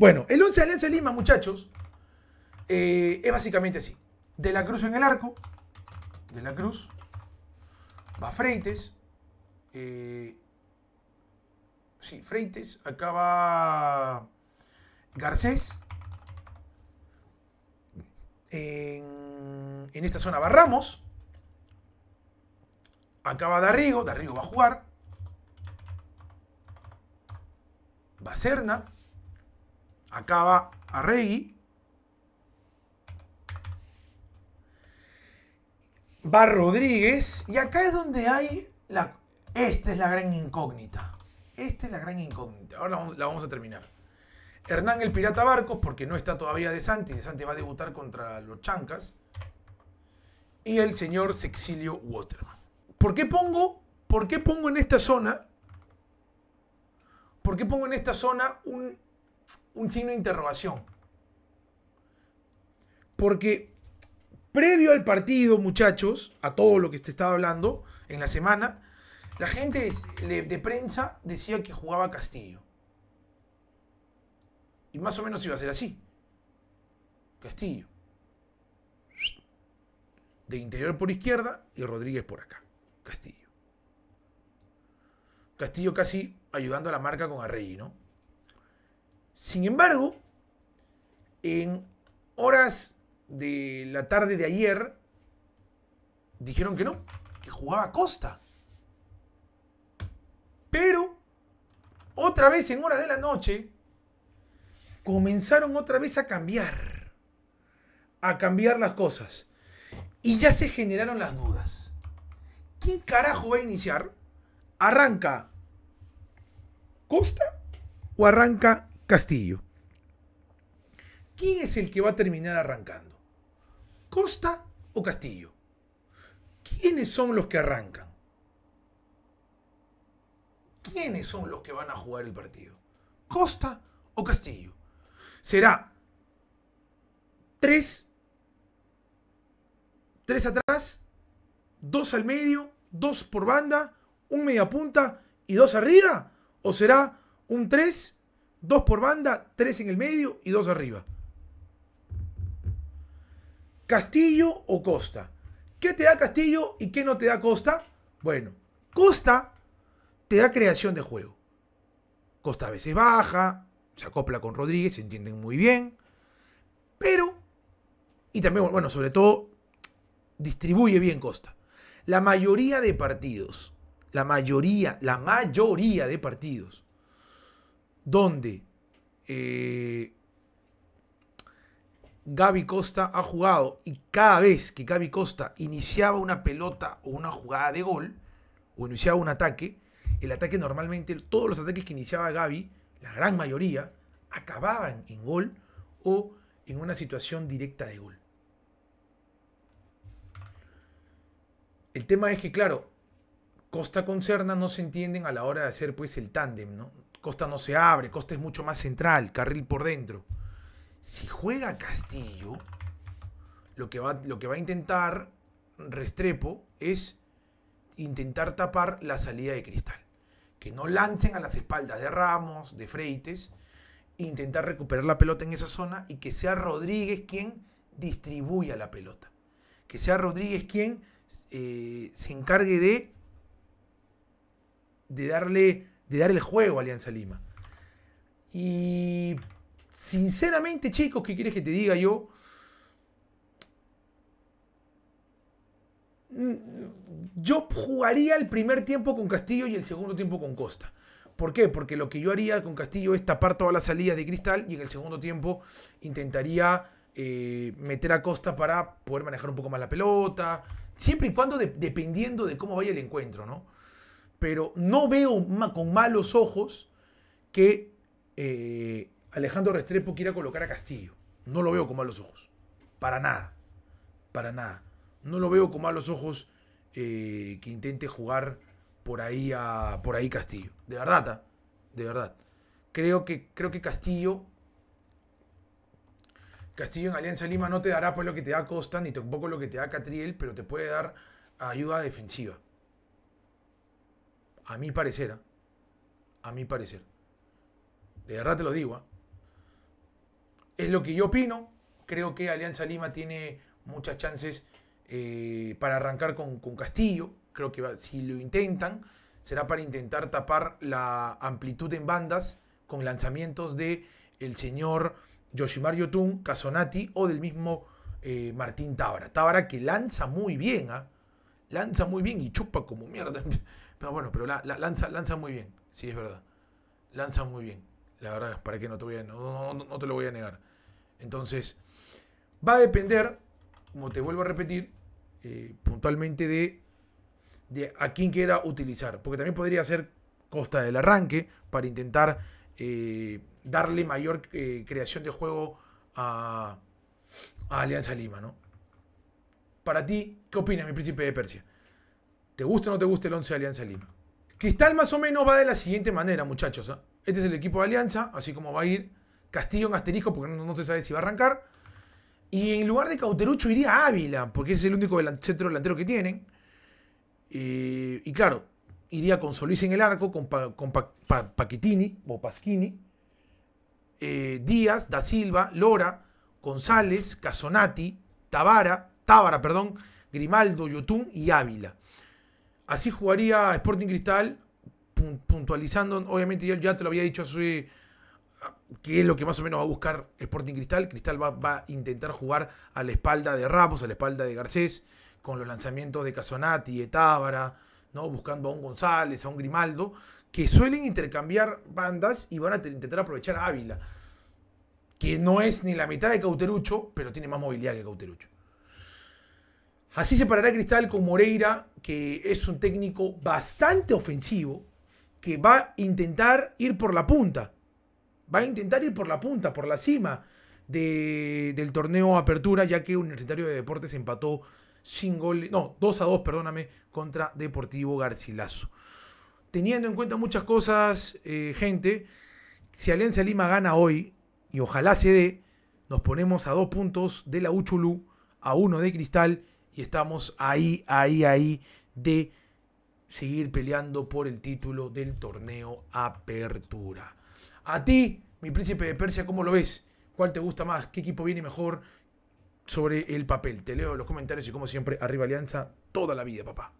Bueno, el 11 de Alianza Lima, muchachos, eh, es básicamente así. De la Cruz en el arco. De la Cruz. Va Freites. Eh, sí, Freites. acaba Garcés. En, esta zona va Ramos. Acá va Darrigo. Darrigo va a jugar. Va Cerna acaba Arregui. Va Rodríguez. Y acá es donde hay la... Esta es la gran incógnita. Esta es la gran incógnita. Ahora la vamos, a terminar. Hernán el Pirata Barcos, porque no está todavía De Santi. De Santi va a debutar contra los Chancas. Y el señor Sexilio Waterman. ¿Por qué pongo, por qué pongo en esta zona? ¿Por qué pongo en esta zona un un signo de interrogación. Porque previo al partido, muchachos, a todo lo que te estaba hablando en la semana, la gente de, prensa decía que jugaba Castillo. Y más o menos iba a ser así. Castillo. De interior por izquierda y Rodríguez por acá. Castillo. Castillo casi ayudando a la marca con Arrey, ¿no? Sin embargo, en horas de la tarde de ayer, dijeron que no, que jugaba Costa. Pero, otra vez en horas de la noche, comenzaron otra vez a cambiar, a cambiar las cosas. Y ya se generaron las dudas. ¿Quién carajo va a iniciar? ¿Arranca Costa o arranca Castillo. ¿Quién es el que va a terminar arrancando? ¿Costa o Castillo? ¿Quiénes son los que arrancan? ¿Quiénes son los que van a jugar el partido? ¿Costa o Castillo? Será tres, tres atrás, dos al medio, dos por banda, un punta y dos arriba. ¿O será un tres Dos por banda, tres en el medio y dos arriba. Castillo o Costa. ¿Qué te da Castillo y qué no te da Costa? Bueno, Costa te da creación de juego. Costa a veces baja, se acopla con Rodríguez, se entienden muy bien. Pero, y también, bueno, sobre todo, distribuye bien Costa. La mayoría de partidos, la mayoría, la mayoría de partidos donde eh, Gaby Costa ha jugado y cada vez que Gaby Costa iniciaba una pelota o una jugada de gol o iniciaba un ataque, el ataque normalmente, todos los ataques que iniciaba Gaby, la gran mayoría, acababan en gol o en una situación directa de gol. El tema es que, claro, Costa con Cerna no se entienden a la hora de hacer pues el tándem, ¿no? Costa no se abre, Costa es mucho más central, carril por dentro. Si juega Castillo, lo que va, lo que va a intentar Restrepo es intentar tapar la salida de Cristal. Que no lancen a las espaldas de Ramos, de Freites, intentar recuperar la pelota en esa zona y que sea Rodríguez quien distribuya la pelota. Que sea Rodríguez quien eh, se encargue de, de darle de dar el juego a Alianza Lima. Y sinceramente, chicos, ¿qué quieres que te diga yo? Mm, yo jugaría el primer tiempo con Castillo y el segundo tiempo con Costa. ¿Por qué? Porque lo que yo haría con Castillo es tapar todas las salidas de cristal y en el segundo tiempo intentaría eh, meter a Costa para poder manejar un poco más la pelota. Siempre y cuando dependiendo de cómo vaya el encuentro, ¿no? pero no veo con malos ojos que eh, Alejandro Restrepo quiera colocar a Castillo. No lo veo con malos ojos. Para nada. Para nada. No lo veo con malos ojos eh, que intente jugar por ahí a por ahí Castillo. De verdad, ¿ah? de verdad. Creo que, creo que Castillo Castillo en Alianza Lima no te dará pues lo que te da Costa ni tampoco lo que te da Catriel, pero te puede dar ayuda defensiva. A mi parecer, a mi parecer, de verdad te lo digo, ¿ah? es lo que yo opino. Creo que Alianza Lima tiene muchas chances eh, para arrancar con, Castillo. Creo que si lo intentan, será para intentar tapar la amplitud en bandas con lanzamientos de el señor Yoshimar Yotun, Casonati o del mismo eh, Martín Tabara Tabara que lanza muy bien, ¿ah? lanza muy bien y chupa como mierda. Pero bueno, pero lanza, lanza muy bien, sí, es verdad. Lanza muy bien, la verdad, para que no te, no, te lo voy a negar. Entonces, va a depender, como te vuelvo a repetir, eh, puntualmente de, de a quién quiera utilizar. Porque también podría ser Costa del arranque para intentar eh, darle mayor eh, creación de juego a, Alianza Lima, ¿no? Para ti, ¿qué opinas, mi príncipe de Persia? Te gusta o no te guste el 11 de Alianza Lima. Cristal más o menos va de la siguiente manera, muchachos. ¿ah? Este es el equipo de Alianza, así como va a ir Castillo en asterisco, porque no, se sabe si va a arrancar. Y en lugar de Cauterucho iría Ávila, porque es el único centro delantero que tienen. Eh, y claro, iría con Solís en el arco, con, Paquetini o Pasquini. Eh, Díaz, Da Silva, Lora, González, Casonati, Tabara, perdón, Grimaldo, Yotun y Ávila. Así jugaría Sporting Cristal, puntualizando, obviamente yo ya te lo había dicho hace que es lo que más o menos va a buscar Sporting Cristal. Cristal va, a intentar jugar a la espalda de Rapos, a la espalda de Garcés, con los lanzamientos de Casonati, de Tábara, ¿no? buscando a un González, a un Grimaldo, que suelen intercambiar bandas y van a intentar aprovechar a Ávila, que no es ni la mitad de Cauterucho, pero tiene más movilidad que Cauterucho. Así se parará Cristal con Moreira, que es un técnico bastante ofensivo, que va a intentar ir por la punta. Va a intentar ir por la punta, por la cima del torneo Apertura, ya que Universitario de Deportes empató sin gol, no, 2 a 2, perdóname, contra Deportivo Garcilaso. Teniendo en cuenta muchas cosas, eh, gente, si Alianza Lima gana hoy, y ojalá se dé, nos ponemos a dos puntos de la Uchulú, a uno de Cristal y estamos ahí, ahí, ahí de seguir peleando por el título del torneo Apertura. A ti, mi príncipe de Persia, ¿cómo lo ves? ¿Cuál te gusta más? ¿Qué equipo viene mejor sobre el papel? Te leo los comentarios y como siempre, arriba Alianza, toda la vida, papá.